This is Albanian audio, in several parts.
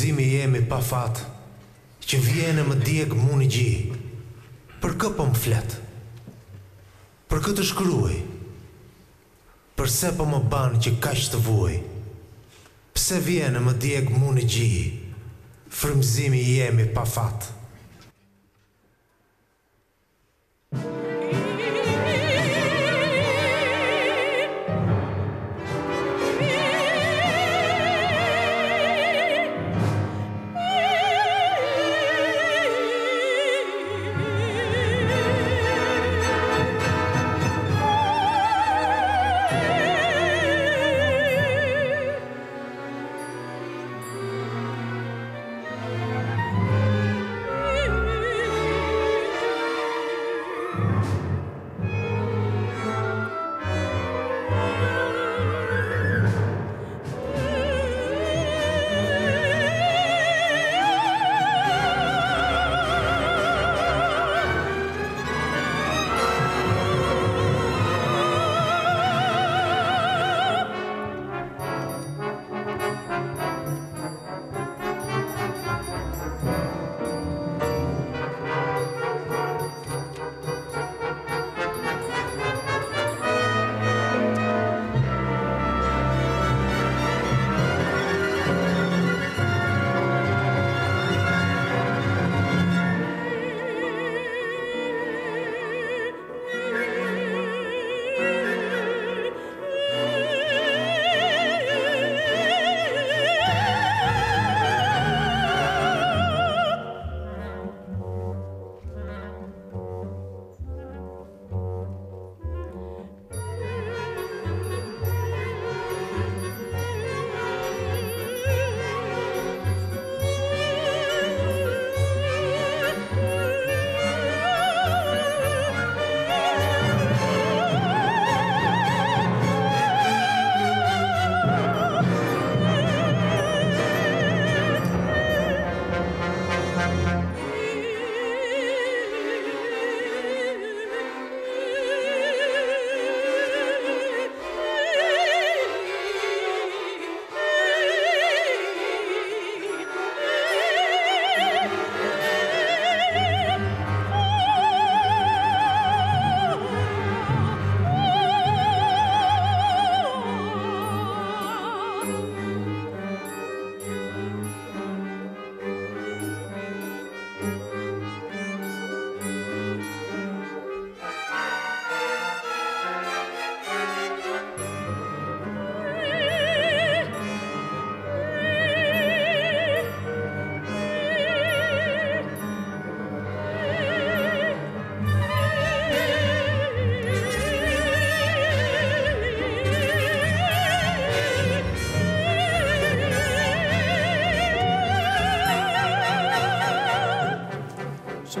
gëzimi jemi pa fat Që vjene më djeg mu gji Për kë po më flet Për këtë shkruaj Përse po më banë që kaq të vuaj Pse vjene më djeg mu gji Frymëzimi jemi pa fatë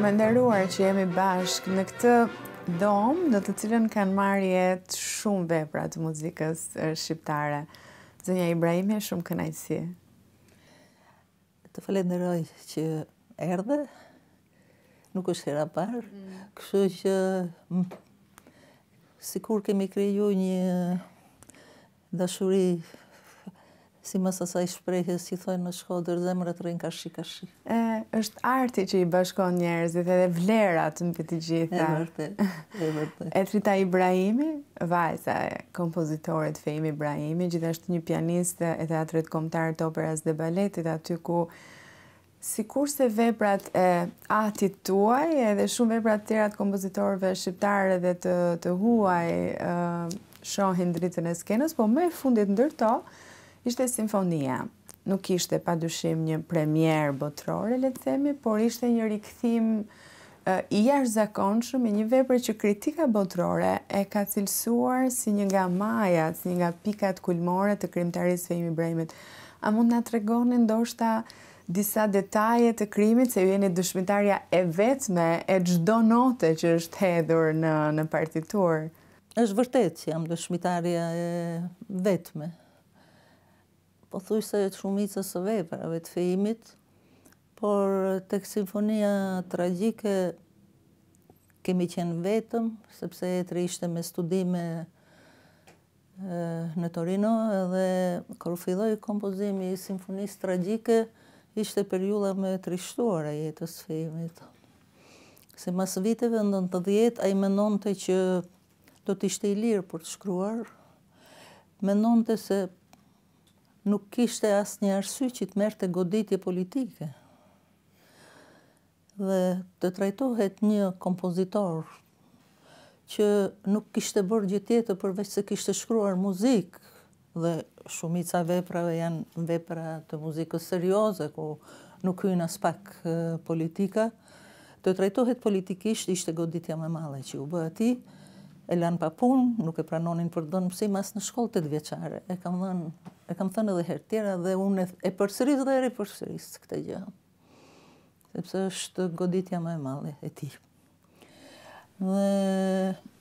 Shumë e nderuar që jemi bashkë në këtë dom, në të cilën kanë marrë jetë shumë vepra të muzikës shqiptare. Zënja Ibrahimi, shumë kënaqësi. Të falenderoj që erdhe. Nuk është hera parë, mm. kështu që sikur kemi kriju një dashuri si mës asaj shprejhe, si thojnë në shkodër, zemrët ka shi, ka shi. është arti që i bashkon njerëzit edhe vlerat në piti gjitha. E mërte, e mërte. E trita Ibrahimi, vajza e kompozitorit Fejmi Ibrahimi, gjithashtë një pianist dhe e teatrit komtarë të operas dhe baletit, aty ku si kurse veprat e atit tuaj, edhe shumë veprat tjera të kompozitorëve shqiptare dhe të, huaj, shohin dritën e skenës, po me fundit ndërto, ishte simfonia. Nuk ishte pa dushim një premier botrore, le të themi, por ishte një rikëthim i jashtë e një vepër që kritika botrore e ka cilësuar si një nga majat, si një nga pikat kulmore të krimtarisë fejmë i brejmit. A mund nga të regonë ndoshta disa detajet të krimit se ju jeni dëshmitarja e vetme e gjdo note që është hedhur në partitur? është vërtet që jam dëshmitarja e vetme, po thuj se e të së vejpërave të fejimit, por tek simfonia tragjike kemi qenë vetëm, sepse e të rishte me studime në Torino, edhe kërë filloj kompozimi i simfonisë tragjike, ishte për jula me të e jetës fejimit. Se mas viteve në të djetë, a i menon të që do të ishte i lirë për të shkruar, menon të se nuk kishte asë një arsy që të merte goditje politike. Dhe të trajtohet një kompozitor që nuk kishte bërë gjithjetë përveç se kishte shkruar muzikë dhe shumica veprave janë vepra të muzikës serioze, ku nuk hynë as pak politika, të trajtohet politikisht ishte goditja me male që u bë ati, e papun, pa punë, nuk e pranonin për dhënë mësim asë në shkollë të dëveqare. E kam dhenë, e kam thënë edhe herë tjera dhe unë e, përsëris dhe e repërsëris këtë gjë. Sepse është goditja më e malle e ti. Dhe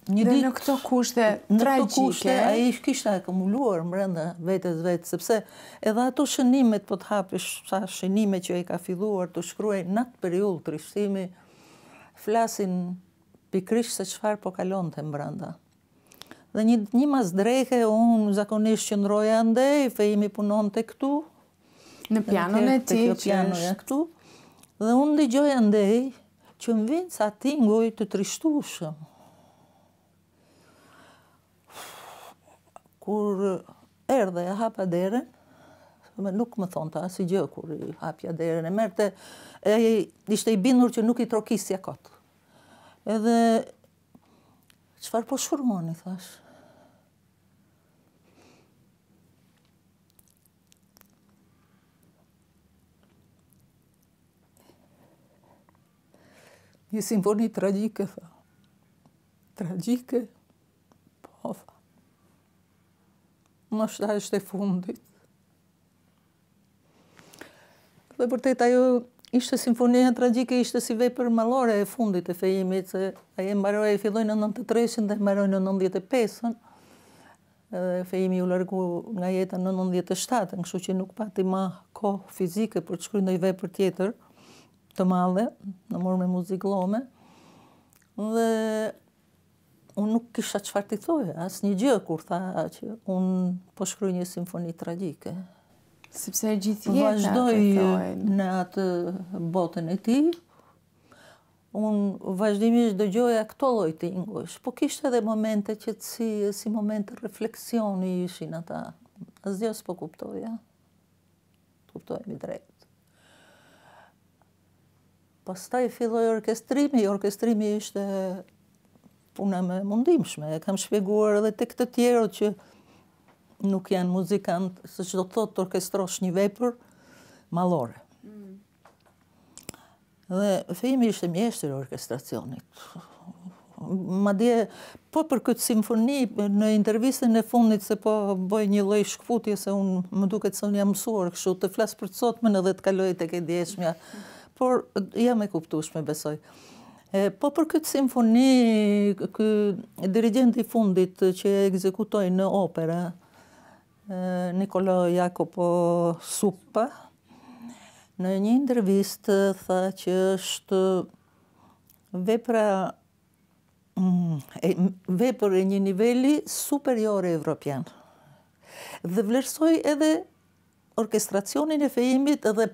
një ditë... Dhe në këto kushte tragjike... Në këto kushte, a i kishtë akumuluar më rënda vetës vetë, sepse edhe ato shënimet po të hapish, sa shënime që e ka filluar të shkruaj në atë periullë të rishtimi, flasin pikrish se qëfar po kalon të mbranda. Dhe një, një mas unë zakonisht që ndroja ndej, fejimi punon të këtu. Në pianon e ti që është. Këtu, dhe unë dhe gjoja ndej, që më vinë sa ti ngoj të trishtushëm. Kur erdhe e hapa derën, nuk më thonë ta si gjë kur i hapja derën e merte, e ishte i binur që nuk i trokisja kotë edhe qëfar po shurmoni, thash. Një simfoni tragjike, tha. Tragjike, po, tha. Më ta është e fundit. Dhe përtejt ajo, Ishte simfonia tragjike, ishte si vepër mallore e fundit e fejimit, se ai e mbaroi filloi në 93 ën dhe mbaroi në 95-ën. Edhe fejimi u largu nga jeta në 97-ën, kështu që nuk pati më kohë fizike për të shkruar ndonjë vepër tjetër të madhe, në morë me muzikë lome. Dhe unë nuk kisha çfarë të asë asnjë gjë kur tha që unë po shkruaj një simfoni tragjike. Sepse gjithë jetë në atë botën e ti, unë vazhdimisht dëgjoja këto lojtë të ingosh, po kishtë edhe momente që të si, si momente refleksioni ishin ata. Asdjo s'po kuptoja. një drejt. Pas ta i filloj orkestrimi, orkestrimi ishte puna me mundimshme. E kam shpeguar edhe të këtë tjero që nuk janë muzikant, se që do të thotë të orkestrosh një vepër malore. Mm. Dhe fejmi ishte mjeshtër orkestracionit. Ma dje, po për këtë simfoni, në intervjistën e fundit, se po boj një loj shkëputje, se unë më duket se unë jam mësuar kështu, të flasë për të sotmën edhe të kaloj të këtë djeshmja. Por, jam e me besoj. E, po për këtë simfoni, këtë dirigent i fundit që e egzekutoj në opera, Nikolo Jakopo Supa, në një intervist tha që është vepra mm, vepër e një niveli superior e evropian. Dhe vlerësoj edhe orkestracionin e fejimit edhe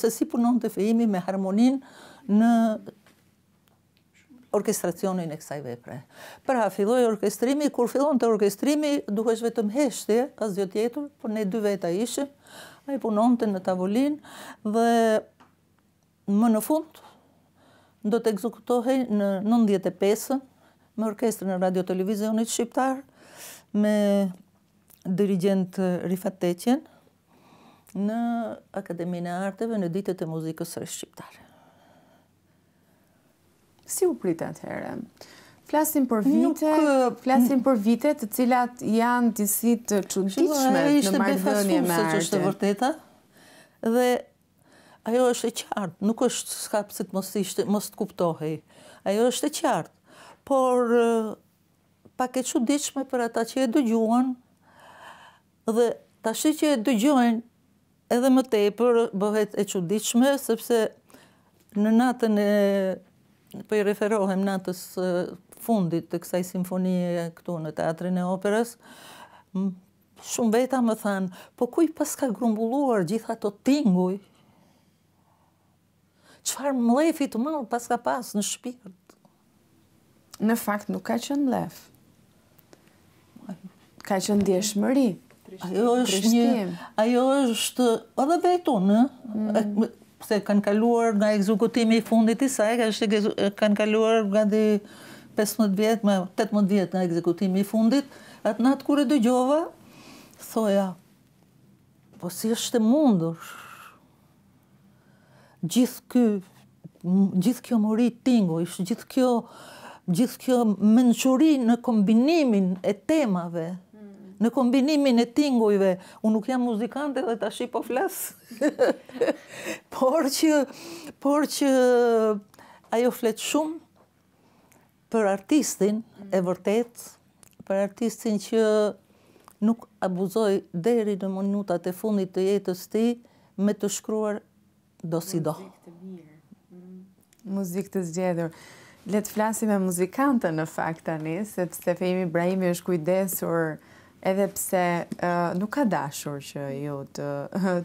se si punon të fejimi me harmonin në orkestracionin e kësaj vepre. Pra, filloj orkestrimi, kur fillon të orkestrimi, duhesh vetëm heshtje, ka zjo tjetur, por ne dy veta ishim, a i punon të në tavolin, dhe më në fund, do të ekzekutohej në 95-ën, me orkestrën në Radio Televizionit Shqiptar, me dirigent Rifat Teqen, në Akademinë e Arteve, në ditët e muzikës së Shqiptare. Si u prit atëherë? Flasim për vite, flasim për vite të cilat janë disi të çuditshme në marrëdhënie me artin. Është vërteta. Dhe ajo është e qartë, nuk është s'ka pse mos ishte, mos të kuptohej. Ajo është e qartë. Por pak e çuditshme për ata që e dëgjuan dhe shi që e dëgjojnë edhe më tepër bëhet e çuditshme sepse në natën e për po i referohem natës fundit të kësaj simfonie këtu në teatrin e operës, shumë veta më thanë, po kuj pas ka grumbulluar gjitha të tinguj, qëfar mlefi të malë pas ka pas në shpirt? Në fakt nuk ka qënë mlef. Ka qënë djeshmëri. Ajo është një... Ajo është... Edhe vetë unë, mm se kanë kaluar nga ekzekutimi i fundit i saj, ka është kanë kaluar nga di 15 vjetë, me 18 vjetë nga ekzekutimi i fundit, atë natë kure dë gjova, thoja, po si është mundur, gjithë kjo, gjithë kjo mori tingo, gjithë kjo, gjithë kjo menëshuri në kombinimin e temave, në kombinimin e tingujve, unë nuk jam muzikante dhe ta shi po flas. por që por që ajo flet shumë për artistin e vërtet, për artistin që nuk abuzoi deri në minutat e fundit të jetës tij me të shkruar do si do. Muzikë mhm. të zgjedhur. Le të flasim me muzikantën në fakt tani, sepse Fehim Ibrahimi është kujdesur edhe pse nuk ka dashur që ju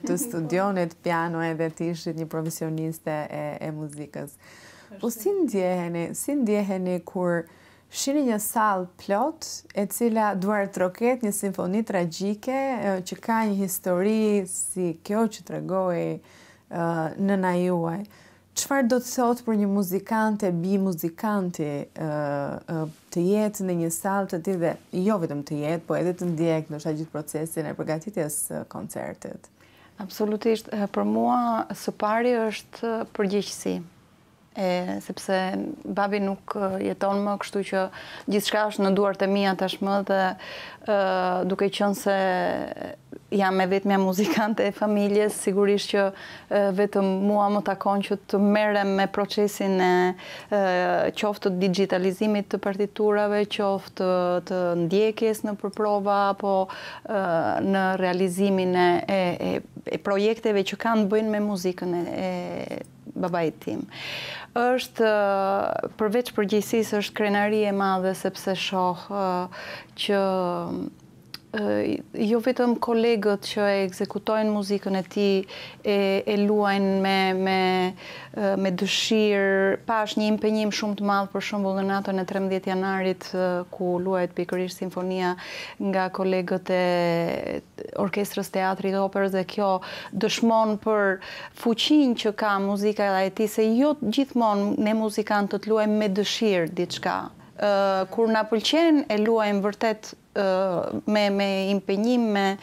të studionit piano edhe të ishit një profesioniste e muzikës. Po si ndjeheni, si ndjeheni kur shini një sal plot e cila duar të roket një simfoni tragike që ka një histori si kjo që të regoj në najuaj. Qëfar do të thotë për një muzikant e bi muzikanti të jetë në një salë të ti dhe jo vetëm të jetë, po edhe të ndjekë në shë gjithë procesin e përgatitjes koncertit? Absolutisht, për mua së pari është përgjithësi, sepse babi nuk jeton më kështu që gjithë shka është në duartë e mija tashmë dhe duke qënë se jam e vetëm e muzikante e familjes, sigurisht që vetëm mua më takon që të merem me procesin e qoftë të digitalizimit të partiturave, qoftë të ndjekjes në përprova, apo në realizimin e, e, projekteve që kanë bëjnë me muzikën e, e babajt tim. Êshtë, përveç përgjësis, është krenari e madhe, sepse shohë që jo vetëm kolegët që e ekzekutojnë muzikën e ti e, e luajnë me, me, me dëshirë, pa është një impenjim shumë të madhë për shumë vullë natën e 13 janarit ku luajt pikërish sinfonia nga kolegët e orkestrës teatrit dhe operës dhe kjo dëshmon për fuqin që ka muzika e ti se jo gjithmonë ne muzikantët luajnë me dëshirë ditë shka kur na pëlqen e luajmë vërtet me me impenjim me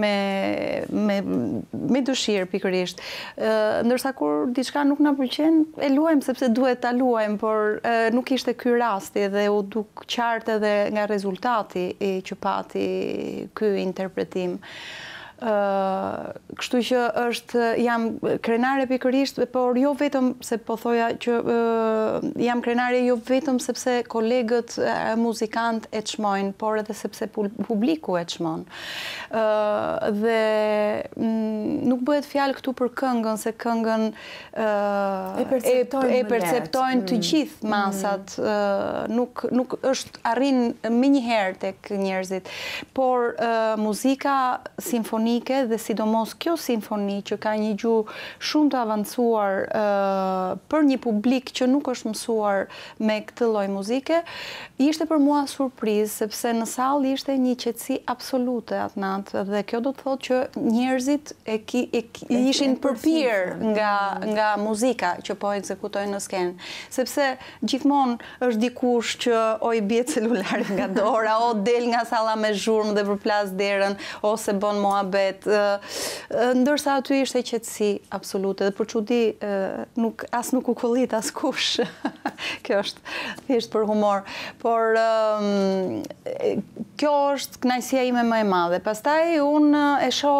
me me dëshirë pikërisht. ndërsa kur diçka nuk na pëlqen e luajmë sepse duhet ta luajmë, por nuk ishte ky rasti dhe u duk qartë edhe nga rezultati i që pati ky interpretim kështu që është jam krenare pikërisht por jo vetëm se po thoja që jam krenare jo vetëm sepse kolegët muzikant e qmojnë, por edhe sepse publiku e qmojnë dhe nuk bëhet fjalë këtu për këngën se këngën e perceptojnë të mm. gjithë masat mm. nuk është arrinë me njëherë të kënjërzit por muzika, simfoni sinfonike dhe sidomos kjo sinfoni që ka një gju shumë të avancuar për një publik që nuk është mësuar me këtë loj muzike, ishte për mua surpriz, sepse në sal ishte një qëtësi absolute atë natë dhe kjo do të thotë që njerëzit ishin përpirë nga muzika që po ekzekutojnë në skenë, sepse gjithmonë është dikush që o i bje celularin nga dora, o del nga sala me zhurmë dhe përplas derën, ose bon mua be vetë, ndërsa aty ishte qëtësi absolute, dhe për që di, asë nuk u këllit, asë kush, kjo është, ishtë për humor, por kjo është knajsia ime më e madhe, pastaj unë e sho,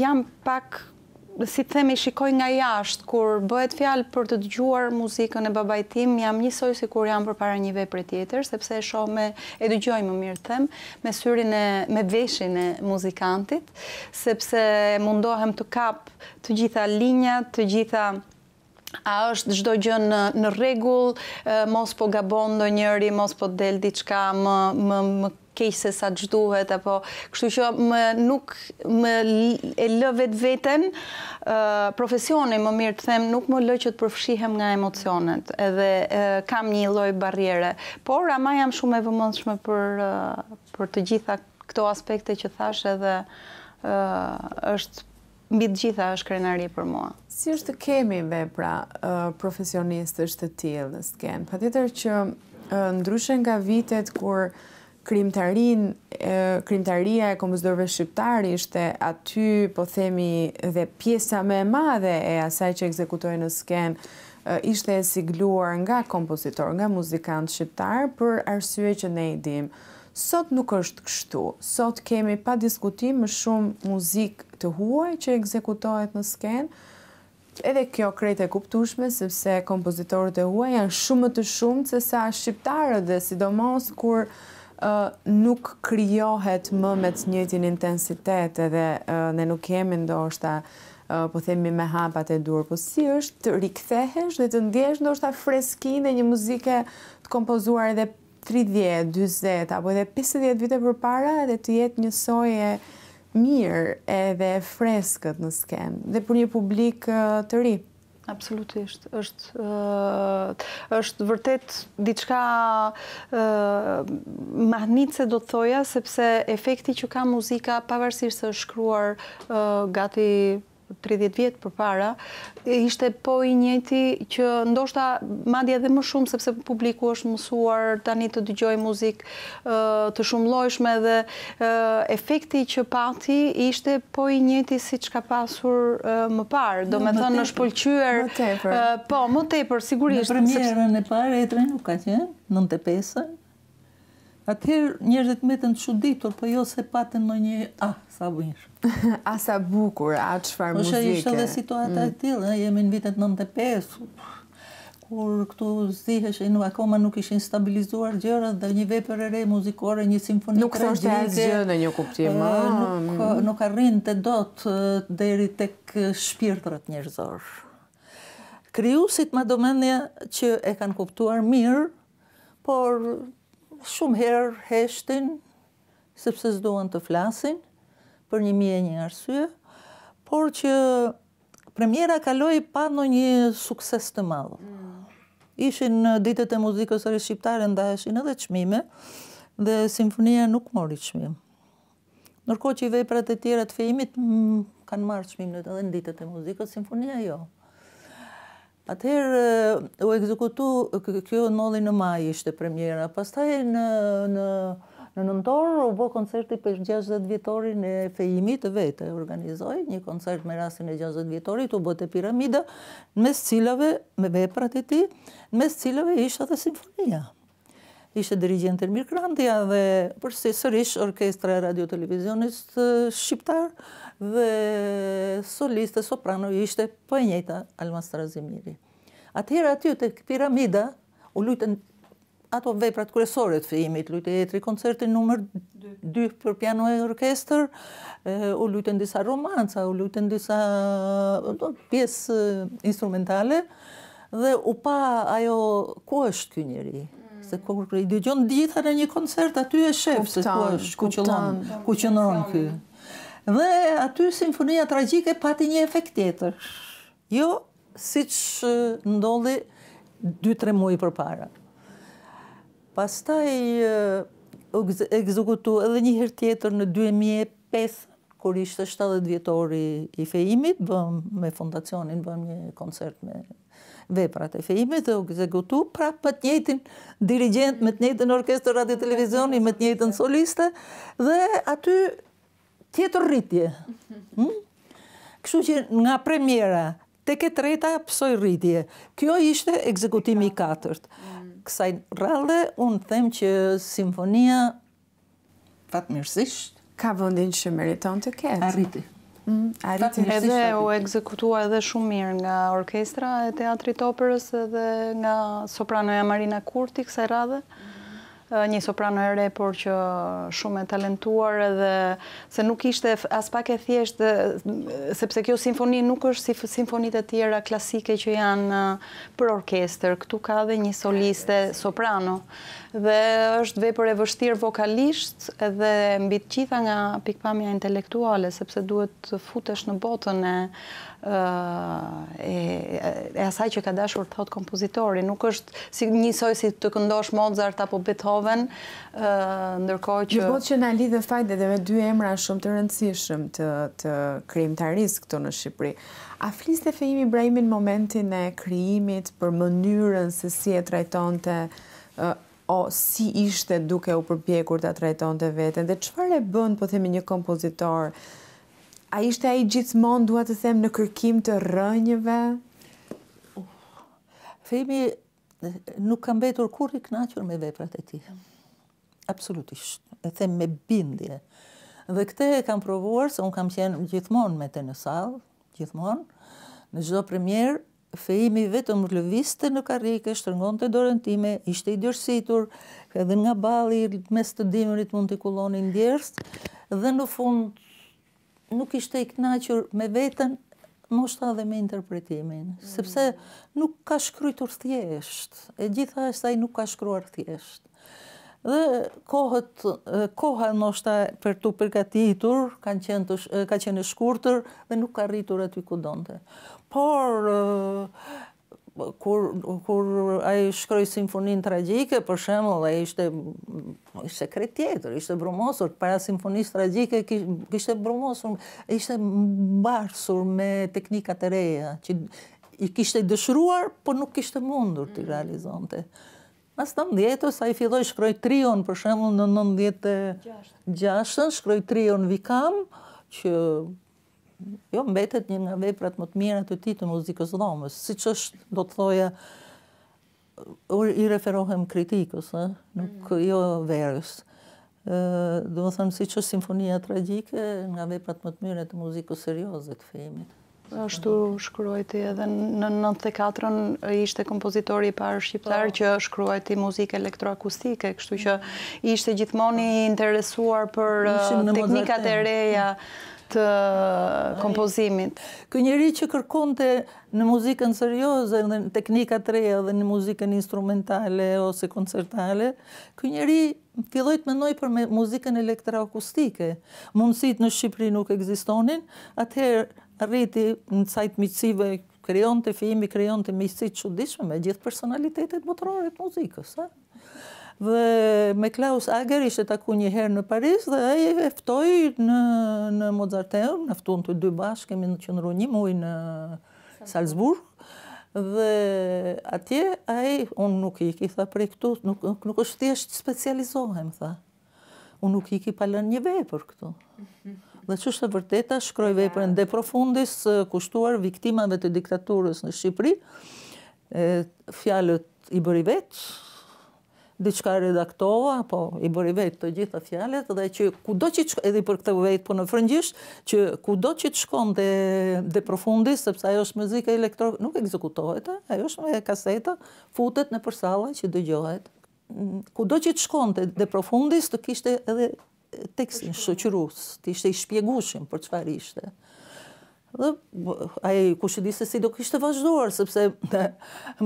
jam pak, si të themi, shikoj nga jashtë, kur bëhet fjalë për të dëgjuar muzikën e babajtim, jam njësoj si kur jam për para një për tjetër, sepse e shohë me, e dëgjoj më mirë të them, me syrin e, me veshin e muzikantit, sepse mundohem të kap të gjitha linjat, të gjitha a është çdo gjë në në rregull, mos po gabon ndonjëri, mos po del diçka më më më kejsh se sa gjduhet, apo kështu që më nuk më e lëvet veten, profesionin më mirë të them, nuk më lë që të përfshihem nga emocionet, edhe kam një loj barriere, por ama jam shumë e vëmëndshme për të gjitha këto aspekte që thash edhe është mbi të gjitha është krenari për mua. Si është kemi vepra është të tjilë, s'ken? Pa të tërë që ndryshen nga vitet kur krimtarin, krimtaria e kompozitorve shqiptar ishte aty, po themi, dhe pjesa më e madhe e asaj që ekzekutojnë në sken, ishte e sigluar nga kompozitor, nga muzikant shqiptar, për arsye që ne i dim. Sot nuk është kështu. Sot kemi pa diskutim më shumë muzik të huaj që ekzekutohet në sken, Edhe kjo krejt e kuptushme, sepse kompozitorët e huaj janë shumë të shumë, se sa shqiptarët dhe sidomos kur nuk kryohet më me të njëtin intensitet edhe ne nuk kemi ndo është po themi me hapat e dur, po si është të rikthehesh dhe të ndjesh ndo është dhe një muzike të kompozuar edhe 30, 20, apo edhe 50 vite për para edhe të jetë një soje mirë edhe freskët në skenë dhe për një publik të ripë. Absolutisht, është vërtet diçka mahnit se do të thoja, sepse efekti që ka muzika pavarësirë se është shkruar gati 30 vjetë për para, ishte po i njëti që ndoshta madje dhe më shumë, sepse publiku është mësuar tani të dygjoj muzik të shumë lojshme dhe efekti që pati ishte po i njëti si që ka pasur më parë. Do me thënë është pëlqyër... Më tepër. Po, më tepër, sigurisht. Në premjerën e parë, e tre nuk ka qenë, 95 ën Atëherë njerëzit mbetën të çuditur, po jo se patën ndonjë ah sa bukur. Ah sa bukur, a çfarë muzike. Është ishte edhe situata e mm. tillë, jemi në vitet 95, kur këtu ziheshin, nuk akoma nuk ishin stabilizuar gjërat dhe një vepër e re muzikore, një simfoni nuk është asgjë në një kuptim. Ah, nuk mm. nuk arrinte dot deri tek shpirtrat njerëzor. Krijuesit më domendja që e kanë kuptuar mirë por shumë herë heshtin, sepse s'duan të flasin, për një mje një arsye, por që premjera kaloi pa në një sukses të madhë. Mm. Ishin në ditët e muzikës e shqiptare, nda eshin edhe qmime, dhe simfonia nuk mori qmim. Nërko që i veprat e tjera të fejimit, kanë marrë qmimet edhe në ditët e muzikës, simfonia jo. Atëherë u ekzekutu kjo ndodhi në maj ishte premjera, Pastaj në në në nëntor u bë koncerti për 60 vjetorin e fejimit të vetë. Organizoi një koncert me rastin e 60 vjetorit, u bë te piramida, mes cilave me veprat e tij, mes cilave ishte edhe simfonia. Ishte dirigjent Ermir Krantia dhe përsi sërish orkestra e radio-televizionist shqiptar, dhe soliste, soprano, ishte për po e njëta Alma Strazimiri. Atëherë aty të piramida, u lutën ato veprat kërësore të fëmijëve, lutë tri koncertin nëmër 2 për piano e orkester, u lutën disa romanca, u lutën disa pjesë instrumentale dhe u pa ajo ku është ky njeri? Mm. Se kur i dëgjon ditën në një koncert aty e shef se ku është, ku qëllonë, ku ky. Dhe aty sinfonia tragjike pati një efekt tjetër. Jo, si që ndolli 2-3 muaj për para. Pastaj taj edhe një her tjetër në 2005, kur ishte 70 vjetori i fejimit, bëm me fondacionin, bëm një koncert me veprat e fejimit, dhe egzekutu pra për të njëtin dirigent, me të njëtin orkestër radio-televizioni, me të njëtin soliste, dhe aty tjetër rritje. Hm? Kështu që nga premjera, te këtë treta pësoj rritje. Kjo ishte ekzekutimi i katërt. Kësaj rralde, unë them që simfonia fatë mirësisht. Ka vëndin që meriton të këtë. A rriti. Hm, edhe u ekzekutua edhe shumë mirë nga orkestra e teatrit operës edhe nga sopranoja Marina Kurti, kësaj rrade një soprano e re, por që shumë e talentuar edhe se nuk ishte as pak e thjesht sepse kjo simfoni nuk është si simfonit e tjera klasike që janë për orkester, këtu ka dhe një soliste soprano dhe është vepër e vështirë vokalisht edhe mbitë qitha nga pikpamja intelektuale sepse duhet futesh në botën e e asaj që ka dashur thot kompozitori, nuk është si njësoj si të këndosh Mozart apo Beethoven, ndërkoj që... Nuk është që në lidhe fajt edhe me dy emra shumë të rëndësishëm të krim të arisë këto në Shqipëri. A flisë të fejimi brejimin momentin e krimit për mënyrën se si e trajton të o si ishte duke u përpjekur të trajton të vetën, dhe qëfar e bën, po themi një kompozitorë, A ishte a i gjithmonë, duha të them, në kërkim të rënjëve? Uh, Fejmi, nuk kam betur kur i knaqër me veprat e ti. Absolutisht. E them me bindje. Dhe këte e kam provuar, se unë kam qenë gjithmonë me të në salë, gjithmonë, në gjithdo premier, fejimi vetëm rëviste në karike, shtërngon të dorën time, ishte i djërsitur, edhe nga bali, mes të dimërit mund të kulonin djërst, dhe në fund, nuk ishte i knaqur me vetën, moshta dhe me interpretimin, mm. sepse nuk ka shkrytur thjesht, e gjitha e saj nuk ka shkruar thjesht. Dhe kohët, koha noshta për të përgatitur, kanë qenë ka qenë shkurtër dhe nuk ka rritur aty ku donte. Por, kur, kur a i shkroj simfonin tragike, për shemë dhe ishte, ishte kret tjetër, ishte brumosur, para simfonis tragike kishte brumosur, ishte mbarsur me teknikat e reja, që i kishte dëshruar, por nuk kishte mundur të mm. realizonte. Mas të mdjetë, sa i filloj shkroj trion, për shemë në nëndjetë gjashtën, shkroj trion vikam, që jo, mbetet një nga veprat më të mira të ti të muzikës dhomës. Si që është, do të thoja, i referohem kritikës, eh? nuk mm. jo verës. do më thëmë, si që simfonia tragike, nga veprat më të mire të muzikës seriose të fejimit. Pra ashtu shkruajti edhe në 94-ën ishte kompozitori i parë shqiptar po. që shkruajti muzikë elektroakustike, kështu që mm. ishte gjithmonë i interesuar për teknikat e reja. Mm të kompozimit. Kë njëri që kërkon të në muzikën serioze, dhe në teknika të reja, dhe në muzikën instrumentale ose koncertale, kë njëri filloj të mënoj për muzikën elektroakustike. Mundësit në Shqipëri nuk egzistonin, atëherë rriti në cajtë mitësive kërion të fimi, kërion të mitësit që dishme me gjithë personalitetet botërore të muzikës dhe me Klaus Ager ishte taku një herë në Paris dhe e eftoj në, në Mozarteum, në të dy bashkë, kemi në qëndru një muaj në Salzburg, dhe atje ai un nuk i kitha tha prej këtu nuk nuk, është thjesht specializohem tha un nuk i ki pa lënë një vepër këtu dhe çështë e vërteta shkroi veprën de profundis kushtuar viktimave të diktaturës në Shqipëri e fjalët i bëri vetë diçka redaktova, po i bëri vetë të gjitha fjalet dhe që kudo që edhe për këtë vetë po në frëngjisht, që kudo që të shkon dhe dhe sepse ajo është muzikë elektro, nuk ekzekutohet, eh, ajo është me kaseta, futet në përsalla që dëgjohet. Mm, kudo që të shkonte dhe profundis të kishte edhe tekstin shëqyrus, të ishte i shpjegushim për qëfar ishte dhe ai kush e di se si do kishte vazhduar sepse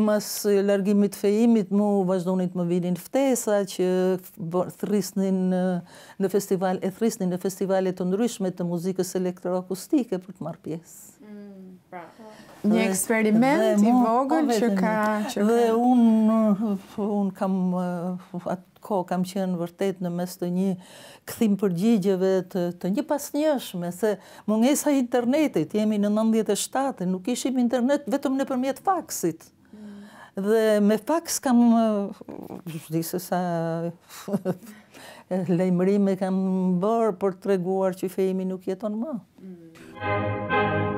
mas largimit fejimit mu vazhdonin të më vinin ftesa që thrisnin eh, në festival e thrisnin në festivale të ndryshme të muzikës elektroakustike për të marrë pjesë. Mm, pra, po. një eksperiment i vogël po, që ka që dhe un eh, un kam eh, ko kam qenë vërtet në mes të një këthim përgjigjeve të, të një pasnjëshme, se mungesa internetit, jemi në 97, nuk ishim internet vetëm në përmjet faksit. Mm. Dhe me faks kam, zhdi se sa lejmërime kam bërë për të reguar që fejimi nuk jeton më. Mm.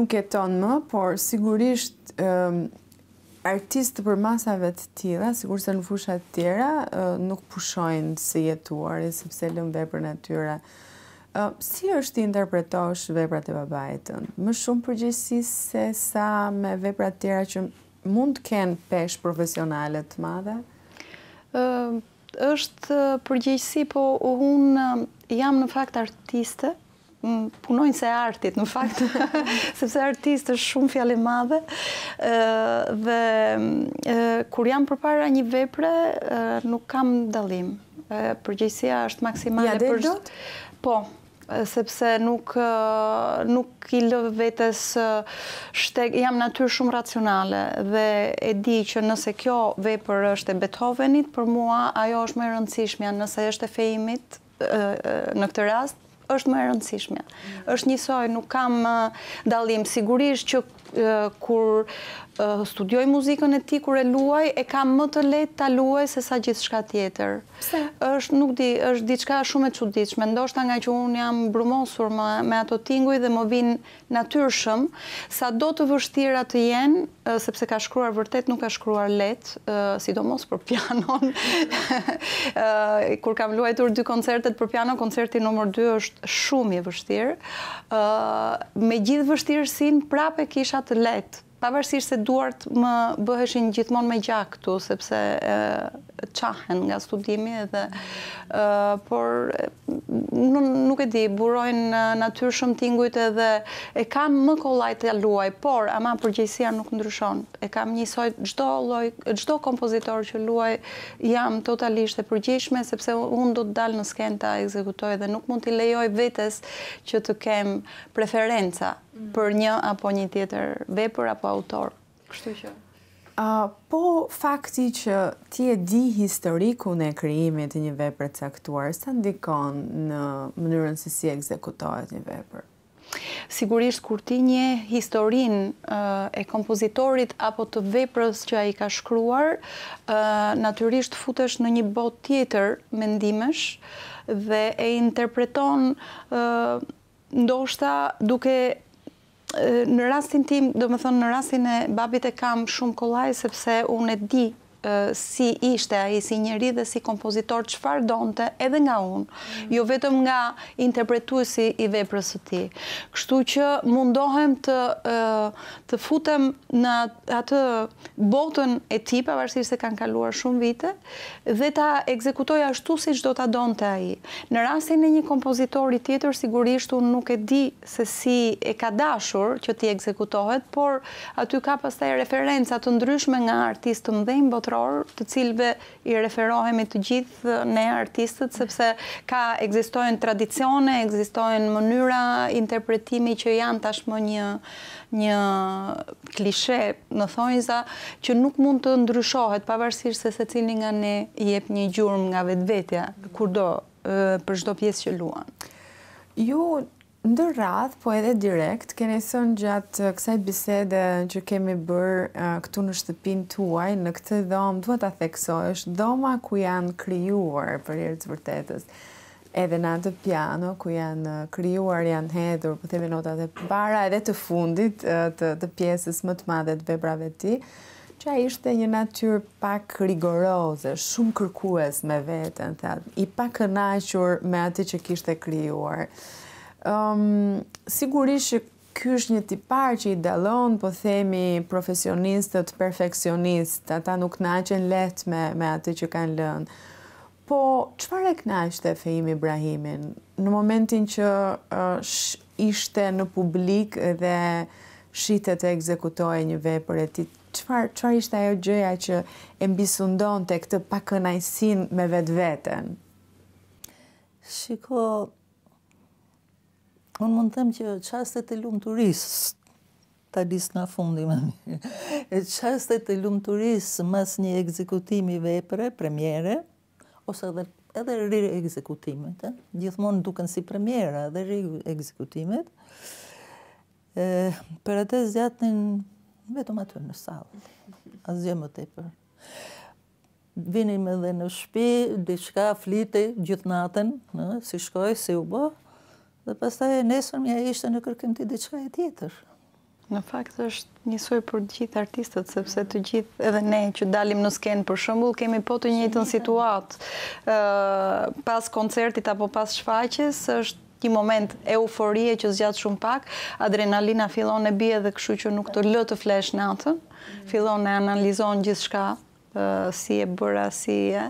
nuk e tonë më, por sigurisht artistë të për masave të tjera, sigurisht se në fushat të tjera, nuk pushojnë se jetuar, e sepse lëm vepër në tjera. Si është ti interpretosh veprat e babajtën? Më shumë përgjësi se sa me veprat tjera që mund të kenë pesh profesionalet të madhe? është përgjësi, po unë jam në fakt artistë, punojnë se artit, në fakt, sepse artist është shumë fjale madhe, dhe kur jam për para një vepre, nuk kam dalim. Përgjësia është maksimale Ja, dhe Po, sepse nuk i lëvë vetës shtek, jam natyrë shumë racionale dhe e di që nëse kjo vepër është e Beethovenit, për mua ajo është me rëndësishmja nëse është e fejimit në këtë rast, është më e rëndësishme. është njësoj, nuk kam uh, dalim sigurisht që uh, kur studioj muzikën e ti kur e luaj, e kam më të letë ta luaj se sa gjithë shka tjetër. Pse? nuk di, është diçka shumë e quditshme, ndoshta nga që unë jam brumosur me, ato tinguj dhe më vinë natyrshëm, sa do të vështira të jenë, sepse ka shkruar vërtet, nuk ka shkruar letë, sidomos për pianon. kur kam luajtur dy koncertet për piano, koncerti nëmër 2 është shumë i vështirë. Me gjithë vështirësin, prape kisha të letë, pavarësisht se duart më bëheshin gjithmonë me gjak këtu, sepse qahen nga studimi dhe por nuk e di, burojnë në natyrë shumë tingujt edhe e kam më kolaj të luaj, por ama përgjësia nuk ndryshon, e kam njësoj gjdo loj, gjdo kompozitor që luaj, jam totalisht e përgjëshme, sepse unë do të dalë në skenta e ekzekutoj dhe nuk mund të lejoj vetës që të kem preferenca Mm. për një apo një tjetër vepër apo autor? Kështu që? Po fakti që ti e di historiku në kriimit të një vepër të aktuar, së ndikon në mënyrën si si ekzekutohet një vepër? Sigurisht, kur ti një historin e kompozitorit apo të veprës që a i ka shkruar, naturisht futesh në një bot tjetër mendimesh dhe e interpreton ndoshta duke në rastin tim, do më thonë, në rastin e babit e kam shumë kolaj, sepse unë e di si ishte aji si njëri dhe si kompozitor qëfar donëte edhe nga unë, mm. jo vetëm nga interpretuesi i veprës të ti. Kështu që mundohem të futem në atë botën e ti, përvërsi se kanë kaluar shumë vite, dhe ta ekzekutoj ashtu si do ta donëte aji. Në rrasin e një kompozitori tjetër, sigurisht unë nuk e di se si e ka dashur që ti ekzekutohet, por aty ka pas taj të ndryshme nga artistë të mdhejmë të cilëve i referohemi të gjithë ne artistët, sepse ka egzistojnë tradicione, egzistojnë mënyra interpretimi që janë tashmë një një klishe në thonjza që nuk mund të ndryshohet pavarësisht se se cilin nga ne i jep një gjurëm nga vetë vetja kurdo për shdo pjesë që luan. Ju Ndër radhë, po edhe direkt, kene son gjatë uh, kësaj bisede që kemi bërë uh, këtu në shtëpin tuaj, në këtë dhomë, duhet të theksojsh, dhoma ku janë kryuar për i rëtë vërtetës, edhe në atë piano, ku janë uh, kryuar, janë hedhur, po themi notat e para, edhe të fundit të, të pjesës më të madhe të bebrave ti, që a ishte një natyr pak rigoroze, shumë kërkues me vetën, thad, i pak kënaqur me atë që kishte krijuar. Ehm, sigurisht që ky është një tipar që i dallon, po themi profesionistët, perfeksionistët, ata nuk kënaqen lehtë me me atë që kanë lënë. Po çfarë e kënaqte Fehim Ibrahimin në momentin që ishte në publik dhe shitet të ekzekutojë një vepër e ti, qëfar, qëfar ishte ajo gjëja që e mbisundon të këtë pakënajsin me vetë vetën? Shiko, Unë mund të them që qastet e lumë ta disë nga fundi më mirë, e qastet e lumë turisë mas një ekzekutimi vepre, premjere, ose edhe, edhe rirë ekzekutimet, gjithmonë duken si premjera dhe rirë ekzekutimet, për atë zjatën vetëm aty në salë, asgjë më të për. Vinim edhe në shpi, diçka flite gjithnatën, si shkoj, si u bëhë, dhe pastaj e nesër mja ishte në kërkim të diqka e tjetër. Në fakt është njësoj për gjithë artistët, sepse të gjithë edhe ne që dalim në skenë për shëmbull, kemi po të në situatë. Pas koncertit apo pas shfaqës, është një moment euforie që zgjatë shumë pak, adrenalina fillon e bje dhe këshu që nuk të lë të flesh natën, mhm. fillon e analizon gjithë shka, si e bëra, si e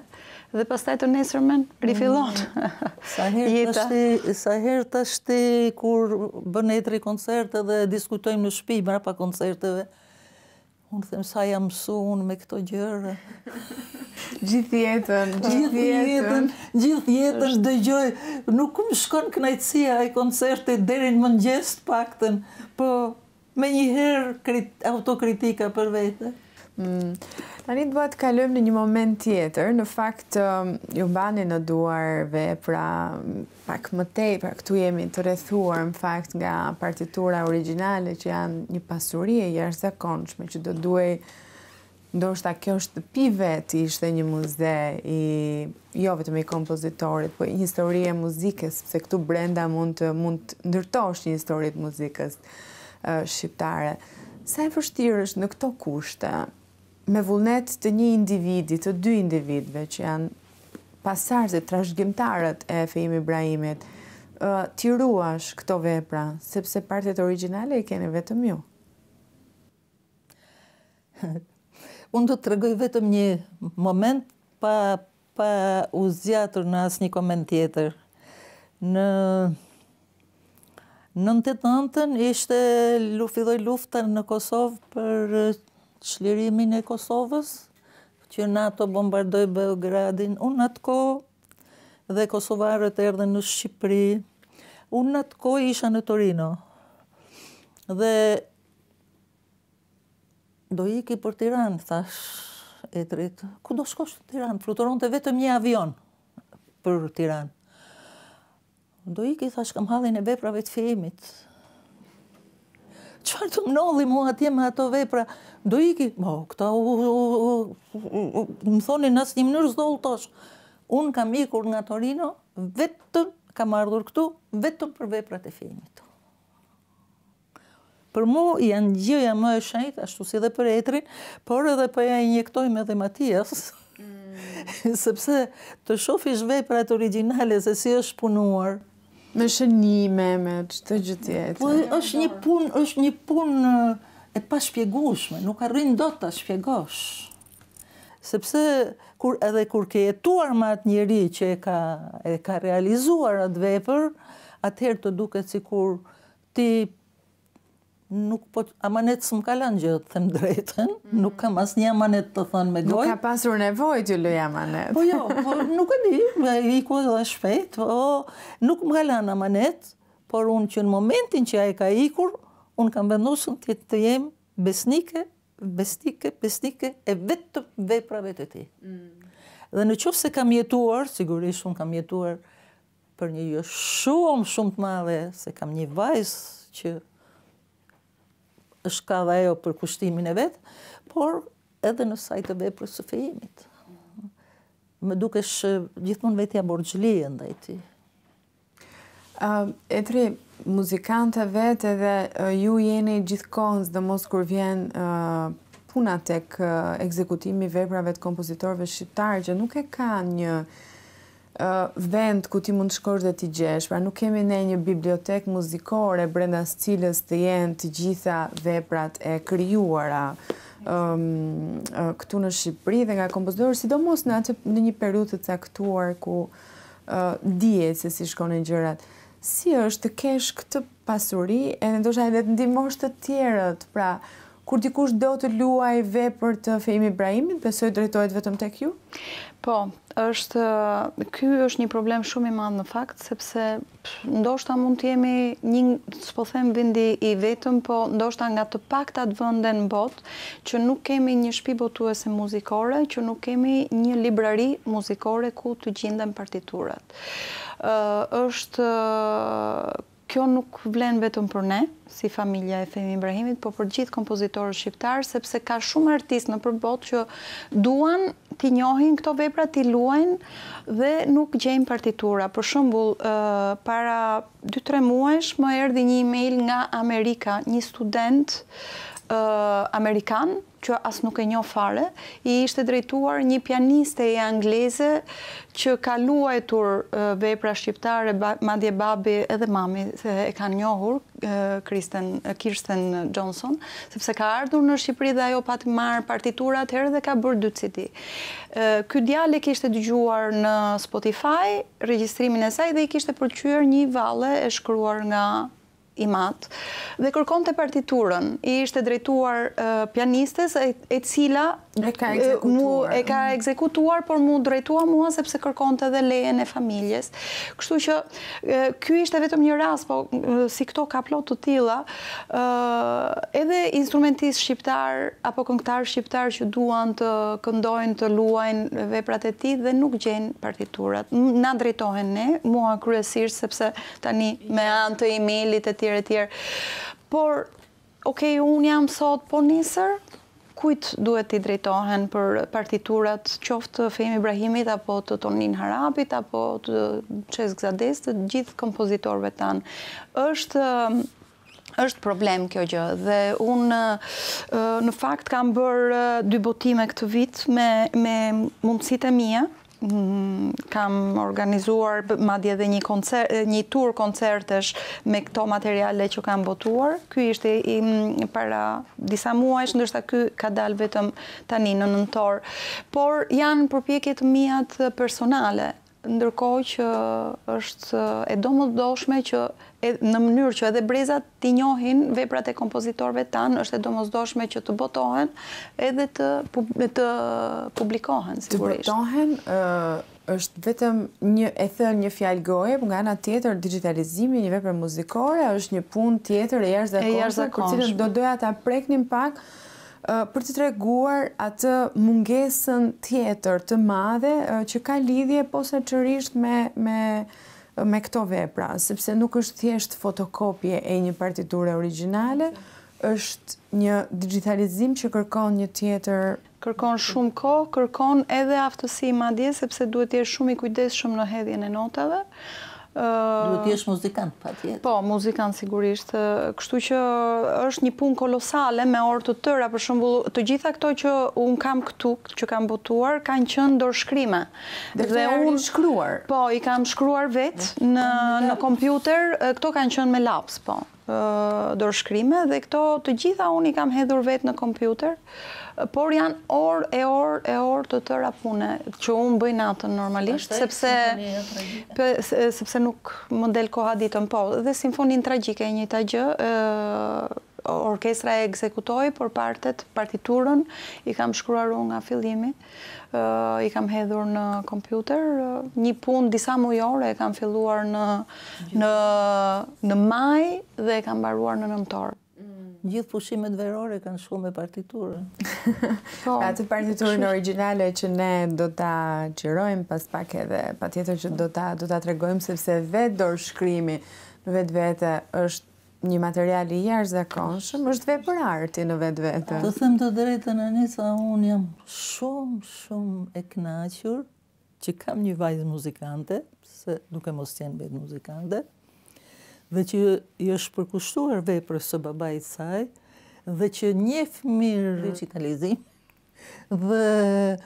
dhe pastaj të nesërmen rifillon. Mm. sa herë të shti, sa herë kur bën etri koncerte dhe diskutojmë në shpi mëra pa koncerteve, unë them sa jam su unë me këto gjërë. gjithë jetën, gjithë jetën. Gjithë jetën, dhe dëgjoj, nuk më shkon kënajtësia e koncerte derin më njësë të pakten, po me njëherë autokritika për vete. Mm. Tani të bëtë kalëm në një moment tjetër, në fakt um, ju bani në duarve, pra pak më tej, pra këtu jemi të rethuar në fakt nga partitura originale që janë një pasurie e zakonçme, që do duaj ndoshta a kjo është pi ishte një muze i jo vetëm i kompozitorit, po një histori e muzikës, se këtu brenda mund të ndërtosh një histori të muzikës uh, shqiptare. Sa e fështirë është në këto kushte, me vullnet të një individi, të dy individve që janë pasarëzit, trashgjimtarët e fejmi Ibrahimit, ti ruash këto vepra, sepse partet originale i keni vetëm ju? Unë do të regoj vetëm një moment pa, pa u zjatur në asë një komend tjetër. Në Në ën ishte lu, luftën lufta në Kosovë për qlirimin e Kosovës, që NATO bombardoj Beogradin, unë atë kohë dhe Kosovarët e në Shqipëri, unë atë kohë isha në Torino. Dhe do i ki për Tiran, thash, e ku do shkosh të Tiran, fluturon të vetëm një avion për Tiran. Do i ki, thash, kam halin e veprave të fejimit, qërë të mnolli mua atje me ato vepra, do iki, bo, këta, u, më thoni nësë një mënyrë zdo ulltosh. Unë kam ikur nga Torino, vetëm, kam ardhur këtu, vetëm për veprat e fejnit. Për mu janë gjëja më e shajt, ashtu si dhe për etrin, por edhe për po ja injektoj me dhe Matias, mm. sepse të shofish veprat originale se si është punuar, Me shënime, me çdo gjë tjetër. Po është një punë, është një punë e pashpjegueshme, nuk arrin dot ta shpjegosh. Sepse kur edhe kur ke jetuar me atë njerëz që e ka e ka realizuar atë vepër, atëherë të duket sikur ti nuk po amanet s'm ka lënë gjë, them drejtën, mhm. nuk kam asnjë amanet të thonë me gojë. Nuk ka pasur nevojë të luja amanet. Po jo, po nuk e di, i ku dhe shpejt, po nuk më m'm ka lënë amanet, por unë që në momentin që ai ka ikur, un kam vendosur të të jem besnike, besnike, besnike e vetë veprave të tij. Mm. Dhe në qofë se kam jetuar, sigurisht unë kam jetuar për një jo shumë, shumë të madhe, se kam një vajzë që është ka dhe ajo për kushtimin e vetë, por edhe në sajtë të vepër së fejimit. Më duke shë gjithmonë vetë jam e nda i ti. E tri, muzikantë vetë edhe ju jeni gjithkohën dhe mos kur vjenë puna tek ekzekutimi veprave të kompozitorve shqiptarë, që nuk e ka një vend ku ti mund të shkosh dhe ti gjesh, pra nuk kemi ne një bibliotek muzikore brenda së cilës të jenë të gjitha veprat e kryuara këtu në Shqipëri dhe nga kompozitorë, sidomos në atë në një periudhë të caktuar ku dihet se si shkone në gjërat. Si është të kesh këtë pasuri, e në do dhe të ndimosht të tjerët, pra Kur dikush do të luaj vepër të Fehim Ibrahimit, besoj drejtohet vetëm tek ju? Po, është ky është një problem shumë i madh në fakt, sepse ndoshta mund të jemi një, po them vendi i vetëm, po ndoshta nga të paktat atë në botë që nuk kemi një shtëpi botuese muzikore, që nuk kemi një librari muzikore ku të gjenden partiturat. Êshtë, është kjo nuk vlen vetëm për ne, si familja e Femi Ibrahimit, po për gjithë kompozitorës shqiptarë, sepse ka shumë artist në përbot që duan t'i njohin këto vepra, t'i luajnë dhe nuk gjejnë partitura. Për shumbull, para 2-3 muesh më erdi një email nga Amerika, një student Amerikanë, që asë nuk e një fare, i ishte drejtuar një pianiste e angleze që ka luajtur vepra shqiptare, madje babi edhe mami, se e ka njohur Kirsten Johnson, sepse ka ardhur në Shqipëri dhe ajo pati marë partiturat herë dhe ka bërë dy citi. Ky djali kishte dëgjuar në Spotify, registrimin e saj dhe i kishte përqyër një vale e shkruar nga i matë, dhe kërkon të partiturën, i ishte drejtuar eh, pianistes e cila e ka ekzekutuar. Mu, e ka ekzekutuar, por mu drejtua mua sepse kërkon të dhe lejen e familjes. Kështu që, kjo ishte vetëm një ras, po si këto ka plot të tila, edhe instrumentist shqiptar apo këngtar shqiptar që duan të këndojnë, të luajnë veprat e ti dhe nuk gjenë partiturat. Na drejtohen ne, mua kryesirë sepse tani me anë të emailit e tjere tjere. Por, okej, okay, unë jam sot, po nisër, kujtë duhet të drejtohen për partiturat qoftë Femi Ibrahimit, apo të Tonin Harabit, apo të Qes Gzades, të gjithë kompozitorve tanë. është është problem kjo gjë dhe unë në fakt kam bërë dy botime këtë vit me mundësit e mija Mm, kam organizuar madje edhe një koncert një tur koncertesh me këto materiale që kam botuar. Ky ishte i para disa muajsh, ndërsta ky ka dalë vetëm tani në nëntor. Por janë përpjekit mia personale ndërkohë që është e domosdoshme që në mënyrë që edhe brezat t'i njohin veprat e kompozitorëve tan është e domosdoshme që të botohen edhe të të publikohen sigurisht. Të botohen është vetëm një e thënë një fjalë goje, por nga ana tjetër digitalizimi një vepre muzikore është një punë tjetër e jashtëzakonshme, cilën do doja ta preknim pak për të treguar atë mungesën tjetër të madhe që ka lidhje posa qërisht me, me, me këto vepra, sepse nuk është thjesht fotokopje e një partiture originale, është një digitalizim që kërkon një tjetër... Kërkon shumë ko, kërkon edhe aftësi madje, sepse duhet jeshtë shumë i kujdes shumë në hedhjen e notave, Duhet t'jesh muzikant, pa t'jetë. Po, muzikant sigurisht. Kështu që është një pun kolosale me orë të tëra, për shumë të gjitha këto që unë kam këtu, që kam botuar, kanë qënë dorë shkrimë. Dhe unë shkruar? Po, i kam shkruar vetë në kompjuter, këto kanë qënë me lapsë, po dërshkrimë, dhe këto të gjitha unë i kam hedhur vetë në kompjuter por janë orë e orë e orë të tëra pune, që unë bëj natën normalisht, sepse nuk më del koha ditën po. Dhe simfonin tragjike e një të gjë, orkestra e ekzekutoj, por partet, partiturën, i kam shkruar nga fillimi, i kam hedhur në kompjuter, një pun disa mujore e kam filluar në maj dhe e kam baruar në nëmëtorë gjithë pushimet verore kanë shumë me partiturën. po, Atë partiturën originale që ne do ta qirojmë pas pak edhe, pa tjetër që do ta, do ta tregojmë sepse vetë dorë shkrimi në vetë vete është një material i zakonshëm, është vepër arti në vetë vete. Të them të drejtën në njësa, unë jam shumë, shumë e knaqër që kam një vajzë muzikante, se duke mos tjenë vetë muzikante, dhe që i është përkushtuar veprës së baba i saj, dhe që njeh mirë... digitalizim Dhe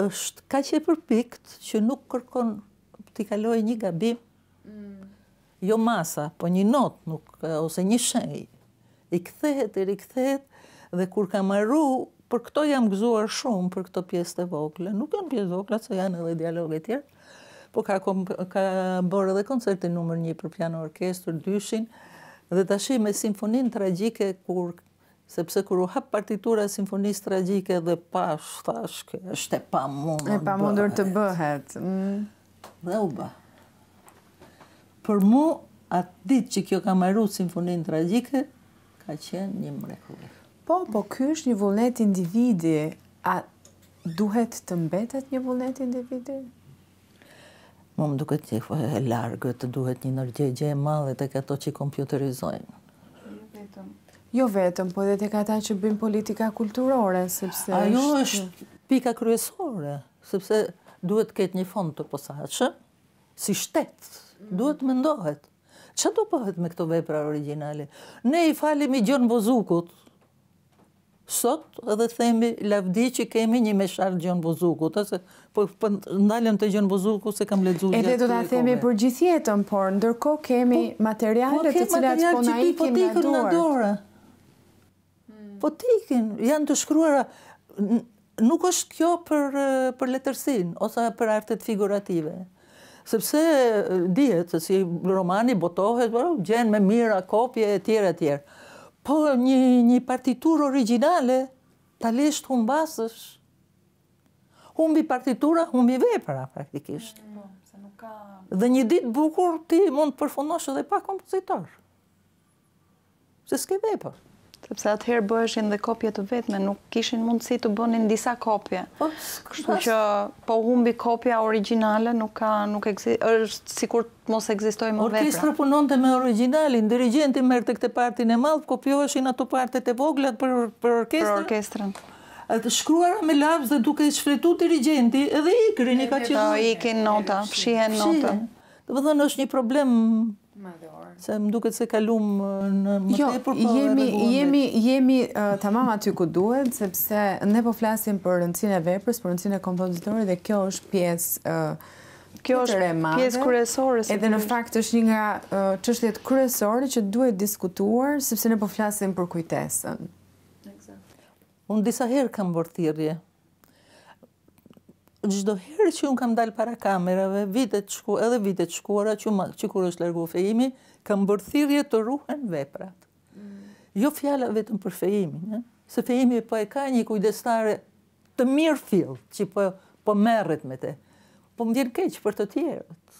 është ka që e përpikt që nuk kërkon t'i kaloj një gabim, mm. jo masa, po një not nuk, ose një shenj. I këthet, i rikëthet, dhe kur ka marru, për këto jam gëzuar shumë për këto pjesë të vokle, nuk janë pjesë vogla, vokle, që janë edhe dialog e tjerë, po ka, bërë edhe koncertin numër një për piano orkestrë, dyshin, dhe të ashi me simfonin tragjike, kur, sepse kur u hap partitura simfonis tragjike dhe pash, thash, është e pa mundur, e pa mundur të bëhet. Mm. Dhe u bë. Për mu, atë ditë që kjo ka marru simfonin tragike, ka qenë një mrekullë. Po, po, ky është një vullnet individi, a duhet të mbetet një vullnet individi? Më më duke të që e largë, të duhet një nërgjegje e malë të këto që i kompjuterizojnë. Jo vetëm. Jo vetëm, po dhe të ka që bëjmë politika kulturore, sepse... Ajo është pika kryesore, sepse duhet këtë një fond të posaqë, si shtetë, mm. duhet mendohet. ndohet. Qa do pohet me këto vepra originale? Ne i falim i gjënë bozukut, sot edhe themi lavdi që kemi një meshar Gjon Buzuku, të se po, po ndalëm të Gjon Buzuku se kam ledzu një Edhe do po, po, të themi për gjithjetën, por ndërko kemi materialet të cilat po na ikim në dorë. Po të janë të shkruara, nuk është kjo për, për letërsin, ose për artet figurative. Sepse dihet, se si romani botohet, gjenë me mira kopje e tjere tjere. Po, një, një partitur originale, ta lesht unë basësh. Unë bi partitura, unë bi vepra, praktikisht. Mm, se nuk ka... Dhe një ditë bukur, ti mund të përfundosh edhe pa kompozitor. Se s'ke vepër sepse atëherë bëheshin dhe kopje të vetme, nuk kishin mundësi të bënin disa kopje. Kështu që po humbi kopja originale nuk ka, nuk është sikur mos egzistoj më vepra. Orkestra punon të me originalin, dirigenti mërë të këte partin e malë, kopjoheshin ato partet e voglat për, për orkestra? Për Shkruara me lapës dhe duke shfretu dirigenti edhe ikrin i ka qenë. Ikin nota, fshihen nota. Dhe dhe është një problem madhore. Se më duket se kalum në më jo, tepër po dhe jemi, edhe jemi, jemi uh, tamam aty ku duhet, sepse ne po flasim për rëndësine veprës, për rëndësine kompozitori dhe kjo është pjesë uh, Kjo është pjesë kryesore. Edhe në fakt është një nga çështjet kryesore që duhet diskutuar sepse ne po flasim për kujtesën. Eksakt. Unë disa herë kam bërë gjdo herë që unë kam dalë para kamerave, vitet shku, edhe vitet shkuara që, ma, që kur është lërgu fejimi, kam bërthirje të ruhen veprat. Jo fjala vetëm për fejimi, ne? se fejimi po e ka një kujdestare të mirë fill, që po, po merret me te. Po më vjenë keqë për të tjerët.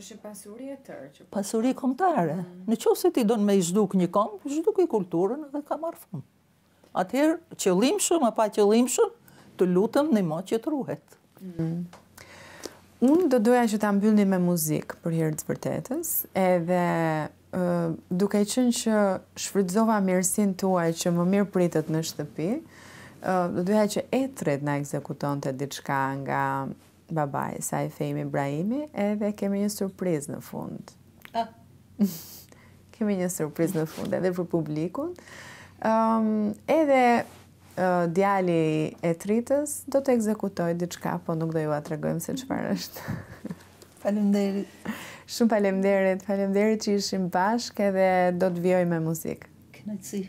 Êshtë pasuri e tërë? Që... Po... Pasuri komtare. Mm. Në që se ti do në me i zhduk një kom, zhduk i kulturën edhe ka marë fund. Atëherë, që limë shumë, apa shumë, të lutëm në imot që të ruhet. Unë do doja që ta mbyllni me muzikë për hirë të vërtetës, edhe duke qënë që shfridzova mirësin tuaj që më mirë pritët në shtëpi, do doja që etret në ekzekuton të diçka nga babaj, sa e fejmi Ibrahimi, edhe kemi një surpriz në fund. Ah. Kemi një surpriz në fund edhe për publikun. edhe djali e tritës do të ekzekutoj diçka, po nuk do ju regojmë se qëpar është. Falemderit. Shumë falemderit, falemderit që ishim bashkë edhe do të vjoj me muzikë. Kënaqësi.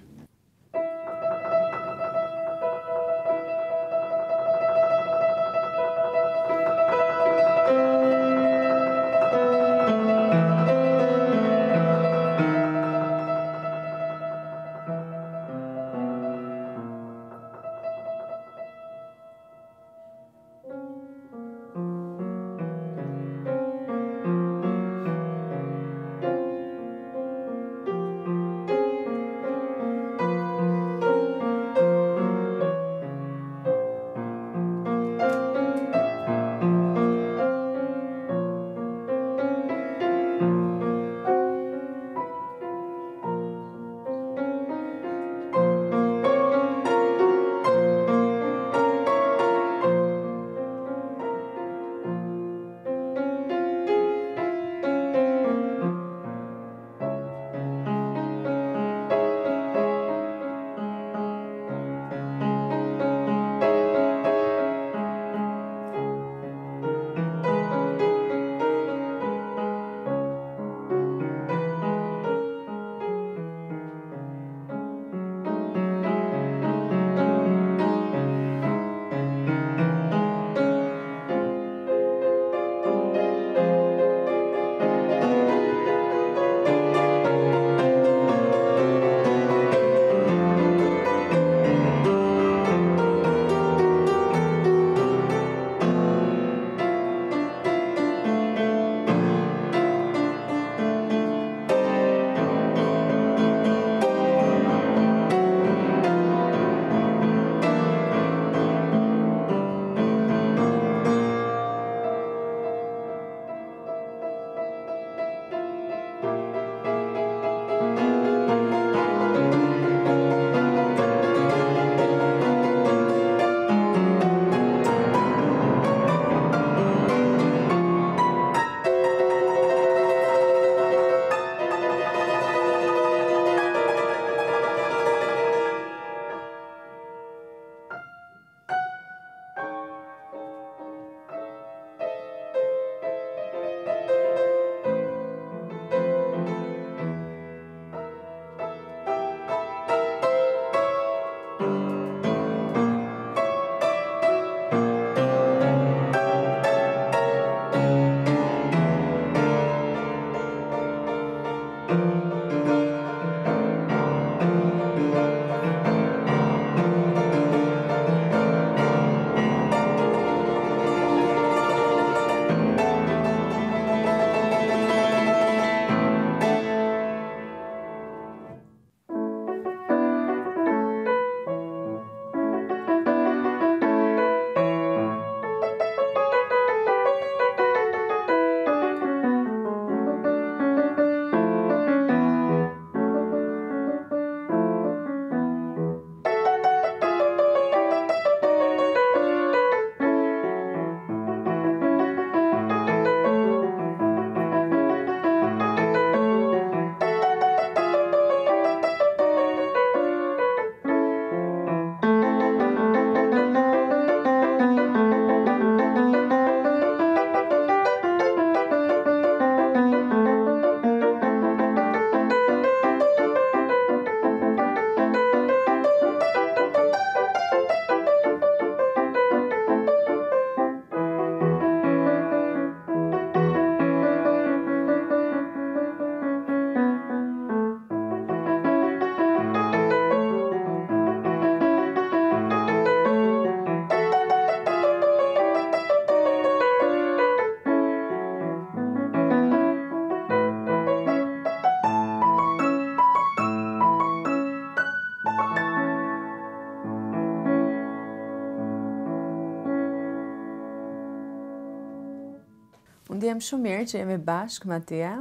shumë mirë që jemi bashkë, Matia.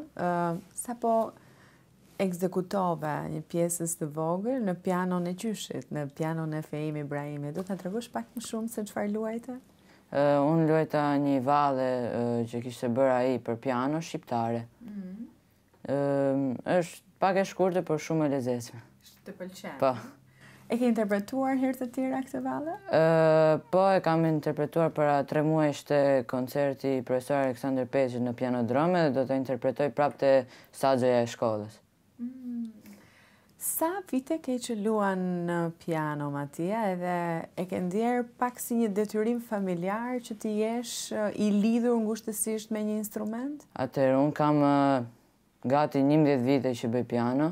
sa po ekzekutove një pjesës të vogër në pianon e qyshit, në pianon e fejim i brahimi. Do të në pak më shumë se qëfar luajte? unë luajta një valle që kishte bërë i për piano shqiptare. Mm është pak e shkurte, për shumë e lezesme. Shtë të pëlqenë. Pa. Po. E ke interpretuar herë të tjera këtë vallë? Ë, po e kam interpretuar për tre muaj të koncerti i profesor Alexander Pezhi në pianodrome dhe do ta interpretoj prapë saxoja e shkollës. Mm. Sa vite ke që luan në piano, Matia, edhe e ke ndjerë pak si një detyrim familjar që ti jesh i lidhur ngushtësisht me një instrument? Atër, unë kam gati 11 vite që bëj piano.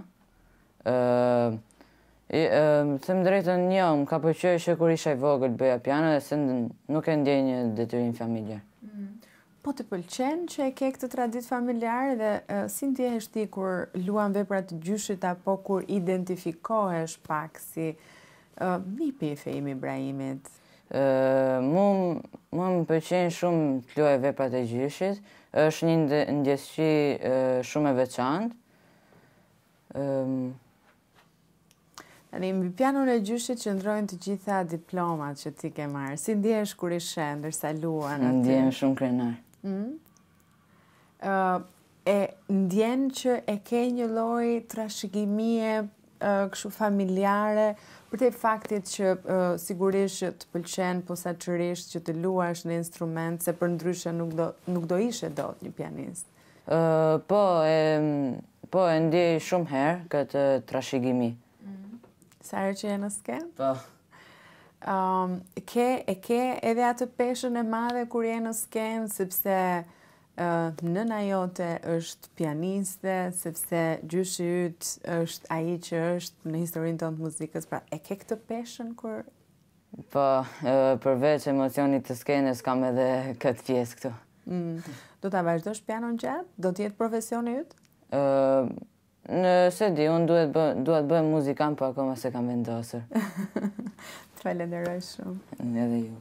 Se më drejtën një, më ka përqyre që kur isha i vogël bëja pjana dhe se nuk e ndjej një detyrin familjar. Mm. Po të pëlqen që e ke këtë tradit familjarë dhe si në tje është ti kur luan veprat të gjyshit apo kur identifikohesh pak si mipi e fejmi Ibrahimit? Mu më pëlqen shumë të luaj veprat të gjyshit, është një ndjesë shumë e veçantë. Në mbi pianon e gjyshit që ndrojnë të gjitha diplomat që ti ke marrë. Si ndihesh kur i shë, ndërsa luan atë? shumë krenar. Mm. e ndjen që e ke një loj trashëgimie këshu familjare, për të faktit që sigurisht të pëlqen posaçërisht që të luash në instrument, se për ndryshe nuk do, nuk do ishe do të një pianist. po, e, po, shumë herë këtë trashigimi. Sa që je në sken? Po. um, ke e ke edhe atë peshën e madhe kur je në sken sepse ë uh, nëna jote është pianiste sepse gjyshi yt është ai që është në historinë tonë të muzikës, pra e ke këtë peshën kur po përveç emocionit të skenës kam edhe këtë pjesë këtu. mm. do ta vazhdosh pianon gjatë? Do të jetë profesioni yt? uh, Në se di, unë duhet, bë, duhet bëhem muzikan, po akoma se kam vendosër. Të falenderoj shumë. Në edhe ju.